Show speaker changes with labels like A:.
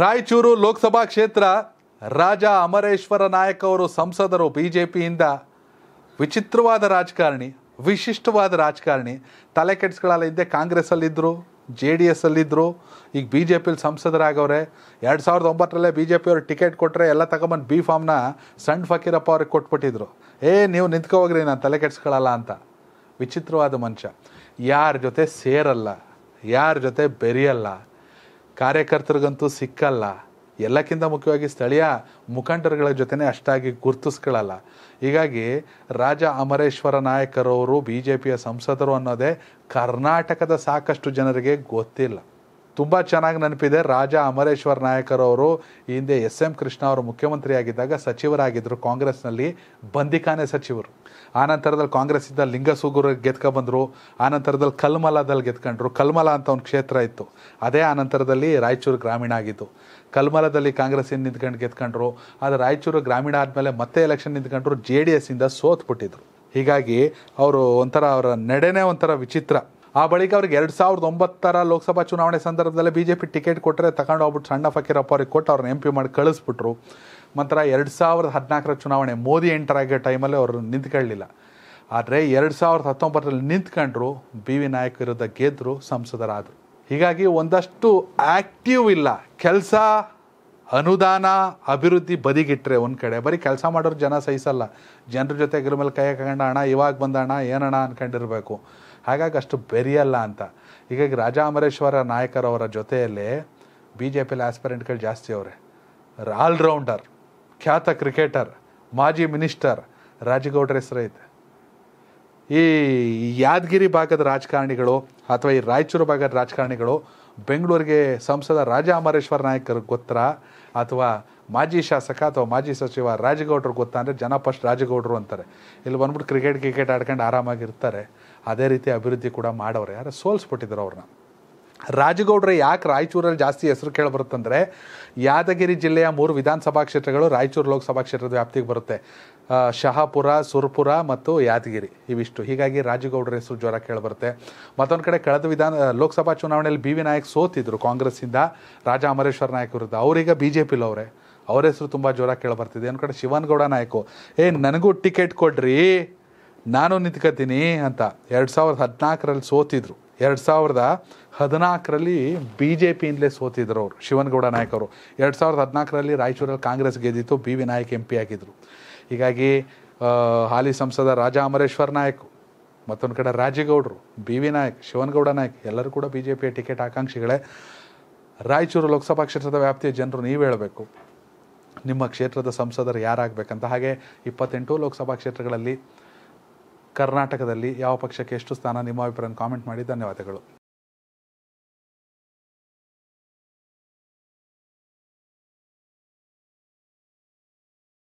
A: ರಾಯಚೂರು ಲೋಕಸಭಾ ಕ್ಷೇತ್ರ ರಾಜ ಅಮರೇಶ್ವರ ನಾಯಕ್ ಅವರು ಸಂಸದರು ಬಿ ಜೆ ಪಿಯಿಂದ ವಿಚಿತ್ರವಾದ ರಾಜಕಾರಣಿ ವಿಶಿಷ್ಟವಾದ ರಾಜಕಾರಣಿ ತಲೆ ಕೆಡ್ಸ್ಕೊಳ್ಳಲ್ಲ ಇದ್ದೇ ಕಾಂಗ್ರೆಸ್ಸಲ್ಲಿದ್ದರು ಜೆ ಡಿ ಎಸ್ಸಲ್ಲಿದ್ದರು ಈಗ ಬಿ ಜೆ ಪಿಲಿ ಸಂಸದರಾಗವ್ರೆ ಎರಡು ಸಾವಿರದ ಒಂಬತ್ತರಲ್ಲೇ ಬಿ ಜೆ ಪಿಯವ್ರು ಟಿಕೆಟ್ ಕೊಟ್ಟರೆ ಎಲ್ಲ ತಗೊಂಬಂದು ಬಿ ಫಾರ್ಮ್ನ ಸಣ್ಣ ಫಕೀರಪ್ಪ ಅವ್ರಿಗೆ ಕೊಟ್ಬಿಟ್ಟಿದ್ರು ಏ ನೀವು ನಿಂತ್ಕೊ ಹೋಗ್ರಿ ನಾನು ತಲೆ ಅಂತ ವಿಚಿತ್ರವಾದ ಮನುಷ್ಯ ಯಾರ ಜೊತೆ ಸೇರಲ್ಲ ಯಾರ ಜೊತೆ ಬೆರೆಯಲ್ಲ ಕಾರ್ಯಕರ್ತರಿಗಂತೂ ಸಿಕ್ಕಲ್ಲ ಎಲ್ಲಕ್ಕಿಂತ ಮುಖ್ಯವಾಗಿ ಸ್ಥಳೀಯ ಮುಖಂಡರುಗಳ ಜೊತೆನೇ ಅಷ್ಟಾಗಿ ಗುರ್ತಿಸ್ಕೊಳ್ಳಲ್ಲ ಹೀಗಾಗಿ ರಾಜ ಅಮರೇಶ್ವರ ನಾಯಕರವರು ಬಿ ಜೆ ಪಿಯ ಸಂಸದರು ಅನ್ನೋದೇ ಕರ್ನಾಟಕದ ಸಾಕಷ್ಟು ಜನರಿಗೆ ಗೊತ್ತಿಲ್ಲ ತುಂಬ ಚೆನ್ನಾಗಿ ನೆನಪಿದೆ ರಾಜ ಅಮರೇಶ್ವರ್ ನಾಯಕರವರು ಈ ಹಿಂದೆ ಎಸ್ ಎಂ ಕೃಷ್ಣ ಅವರು ಮುಖ್ಯಮಂತ್ರಿಯಾಗಿದ್ದಾಗ ಸಚಿವರಾಗಿದ್ದರು ಕಾಂಗ್ರೆಸ್ನಲ್ಲಿ ಬಂದಿಕಾನೆ ಸಚಿವರು ಆನಂತರದಲ್ಲಿ ಕಾಂಗ್ರೆಸ್ಸಿಂದ ಲಿಂಗಸೂಗೂರು ಗೆದ್ಕೊಬಂದರು ಆನಂತರದಲ್ಲಿ ಕಲ್ಮಲದಲ್ಲಿ ಗೆದ್ಕೊಂಡ್ರು ಕಲ್ಮಲ ಅಂತ ಒಂದು ಕ್ಷೇತ್ರ ಇತ್ತು ಅದೇ ಆನಂತರದಲ್ಲಿ ರಾಯಚೂರು ಗ್ರಾಮೀಣ ಆಗಿತ್ತು ಕಲ್ಮಲದಲ್ಲಿ ಕಾಂಗ್ರೆಸ್ಸಿಂದ ನಿಂತ್ಕೊಂಡು ಗೆದ್ಕೊಂಡ್ರು ಆದರೆ ರಾಯಚೂರು ಗ್ರಾಮೀಣ ಆದಮೇಲೆ ಮತ್ತೆ ಎಲೆಕ್ಷನ್ ನಿಂತ್ಕೊಂಡ್ರು ಜೆ ಡಿ ಎಸ್ಸಿಂದ ಸೋತ್ಬಿಟ್ಟಿದ್ರು ಹೀಗಾಗಿ ಅವರು ಒಂಥರ ಅವರ ನಡೆನೇ ಒಂಥರ ವಿಚಿತ್ರ ಆ ಬಳಿಕ ಅವ್ರಿಗೆ ಎರಡು ಸಾವಿರದ ಒಂಬತ್ತರ ಲೋಕಸಭಾ ಚುನಾವಣೆ ಸಂದರ್ಭದಲ್ಲಿ ಬಿ ಜೆ ಪಿ ಟಿಕೆಟ್ ಕೊಟ್ಟರೆ ತಗೊಂಡು ಹೋಗ್ಬಿಟ್ಟು ಸಣ್ಣ ಫಕೀರಪ್ಪ ಅವ್ರಿಗೆ ಕೊಟ್ಟು ಅವ್ರನ್ನ ಎಂ ಪಿ ಮಾಡಿ ಕಳಿಸ್ಬಿಟ್ರು ನಂತರ ಎರಡು ಸಾವಿರದ ಹದಿನಾಲ್ಕರ ಚುನಾವಣೆ ಮೋದಿ ಎಂಟರ್ ಆಗೋ ಟೈಮಲ್ಲಿ ಅವರು ನಿಂತ್ಕೊಳ್ಳಲಿಲ್ಲ ಆದರೆ ಎರಡು ಸಾವಿರದ ಹತ್ತೊಂಬತ್ತರಲ್ಲಿ ನಿಂತ್ಕೊಂಡ್ರು ಬಿ ವಿ ನಾಯಕ್ ವಿರುದ್ಧ ಗೆದ್ದರು ಸಂಸದರಾದರು ಹೀಗಾಗಿ ಒಂದಷ್ಟು ಆ್ಯಕ್ಟಿವ್ ಇಲ್ಲ ಕೆಲಸ ಅನುದಾನ ಅಭಿವೃದ್ಧಿ ಬದಿಗಿಟ್ಟರೆ ಒಂದು ಕಡೆ ಬರೀ ಕೆಲಸ ಮಾಡೋರು ಜನ ಸಹಿಸಲ್ಲ ಜನರ ಜೊತೆ ಇದ್ರ ಮೇಲೆ ಕೈ ಹಾಕೊಂಡ ಇವಾಗ ಬಂದ ಅಣ್ಣ ಏನಣ್ಣ ಅಂದ್ಕೊಂಡಿರಬೇಕು ಹಾಗಾಗಿ ಅಷ್ಟು ಬೆರಿಯಲ್ಲ ಅಂತ ಹೀಗಾಗಿ ರಾಜಾ ಅಮರೇಶ್ವರ ನಾಯಕರವರ ಜೊತೆಯಲ್ಲಿ ಬಿ ಜೆ ಪಿಲಿ ಆಸ್ಪರೆಂಟ್ಗಳು ಜಾಸ್ತಿ ಅವರೇ ಆಲ್ರೌಂಡರ್ ಖ್ಯಾತ ಕ್ರಿಕೆಟರ್ ಮಾಜಿ ಮಿನಿಸ್ಟರ್ ಹೆಸರು ಐತೆ ಈ ಯಾದಗಿರಿ ಭಾಗದ ರಾಜಕಾರಣಿಗಳು ಅಥವಾ ಈ ರಾಯಚೂರು ಭಾಗದ ರಾಜಕಾರಣಿಗಳು ಬೆಂಗಳೂರಿಗೆ ಸಂಸದ ರಾಜ ಅಮರೇಶ್ವರ ನಾಯಕರು ಗೊತ್ತಾ ಅಥವಾ ಮಾಜಿ ಶಾಸಕ ಅಥವಾ ಮಾಜಿ ಸಚಿವ ರಾಜಗೌಡರು ಗೊತ್ತಾ ಅಂದರೆ ಜನ ಫಸ್ಟ್ ರಾಜಗೌಡರು ಅಂತಾರೆ ಇಲ್ಲಿ ಬಂದ್ಬಿಟ್ಟು ಕ್ರಿಕೆಟ್ ಕ್ರಿಕೆಟ್ ಆಡ್ಕೊಂಡು ಆರಾಮಾಗಿರ್ತಾರೆ ಅದೇ ರೀತಿ ಅಭಿವೃದ್ಧಿ ಕೂಡ ಮಾಡೋರು ಯಾರು ಸೋಲ್ಸ್ಬಿಟ್ಟಿದ್ರು ಅವ್ರನ್ನ ರಾಜಗೌಡ್ರ ಯಾಕೆ ರಾಯಚೂರಲ್ಲಿ ಜಾಸ್ತಿ ಹೆಸರು ಕೇಳಿಬರುತ್ತಂದರೆ ಯಾದಗಿರಿ ಜಿಲ್ಲೆಯ ಮೂರು ವಿಧಾನಸಭಾ ಕ್ಷೇತ್ರಗಳು ರಾಯಚೂರು ಲೋಕಸಭಾ ಕ್ಷೇತ್ರದ ವ್ಯಾಪ್ತಿಗೆ ಬರುತ್ತೆ ಶಹಾಪುರ ಸುರ್ಪುರ ಮತ್ತು ಯಾದಗಿರಿ ಇವಿಷ್ಟು ಹೀಗಾಗಿ ರಾಜಗೌಡ್ರ ಹೆಸರು ಜ್ವರ ಕೇಳಿಬರುತ್ತೆ ಮತ್ತೊಂದು ಕಡೆ ಕಳೆದ ವಿಧಾನ ಲೋಕಸಭಾ ಚುನಾವಣೆಯಲ್ಲಿ ಬಿ ವಿ ನಾಯಕ್ ಸೋತಿದ್ರು ಕಾಂಗ್ರೆಸ್ಸಿಂದ ರಾಜ ಅಮರೇಶ್ವರ ನಾಯಕ್ ವಿರುದ್ಧ ಅವರೀಗ ಬಿ ಜೆ ಪಿಲವ್ರೆ ಅವ್ರ ಹೆಸರು ತುಂಬ ಜ್ವರ ಕೇಳಿಬರ್ತಿದೆ ಒಂದು ಕಡೆ ಶಿವನಗೌಡ ನಾಯಕು ಏ ನನಗೂ ಟಿಕೆಟ್ ಕೊಡ್ರಿ ನಾನು ನಿಂತ್ಕೋತೀನಿ ಅಂತ ಎರಡು ಸಾವಿರದ ಹದಿನಾಲ್ಕರಲ್ಲಿ ಸೋತಿದ್ರು ಎರಡು ಸಾವಿರದ ಹದಿನಾಲ್ಕರಲ್ಲಿ ಬಿ ಜೆ ಪಿಯಿಂದಲೇ ಸೋತಿದ್ರು ಅವರು ಶಿವನಗೌಡ ನಾಯಕರು ಎರಡು ಸಾವಿರದ ಹದಿನಾಲ್ಕರಲ್ಲಿ ರಾಯಚೂರಲ್ಲಿ ಕಾಂಗ್ರೆಸ್ ಗೆದ್ದಿತ್ತು B V Nayak M P ಆಗಿದ್ದರು ಹೀಗಾಗಿ ಹಾಲಿ ಸಂಸದ ರಾಜ ಅಮರೇಶ್ವರ್ ನಾಯಕ್ ಮತ್ತೊಂದು ಕಡೆ ರಾಜೇಗೌಡರು ಬಿ ವಿ ನಾಯಕ್ ಶಿವನಗೌಡ ನಾಯಕ್ ಎಲ್ಲರೂ ಕೂಡ ಬಿ ಜೆ ಪಿಯ ಟಿಕೆಟ್ ಆಕಾಂಕ್ಷಿಗಳೇ ರಾಯಚೂರು ಲೋಕಸಭಾ ಕ್ಷೇತ್ರದ ವ್ಯಾಪ್ತಿಯ ಜನರು ನೀವು ಹೇಳಬೇಕು ನಿಮ್ಮ ಕ್ಷೇತ್ರದ ಸಂಸದರು ಯಾರಾಗಬೇಕಂತ ಹಾಗೆ ಇಪ್ಪತ್ತೆಂಟು ಲೋಕಸಭಾ ಕ್ಷೇತ್ರಗಳಲ್ಲಿ ಕರ್ನಾಟಕದಲ್ಲಿ ಯಾವ ಪಕ್ಷಕ್ಕೆ ಎಷ್ಟು ಸ್ಥಾನ ನಿಮ್ಮ ಅಭಿಪ್ರಾಯ ಕಾಮೆಂಟ್ ಮಾಡಿ ಧನ್ಯವಾದಗಳು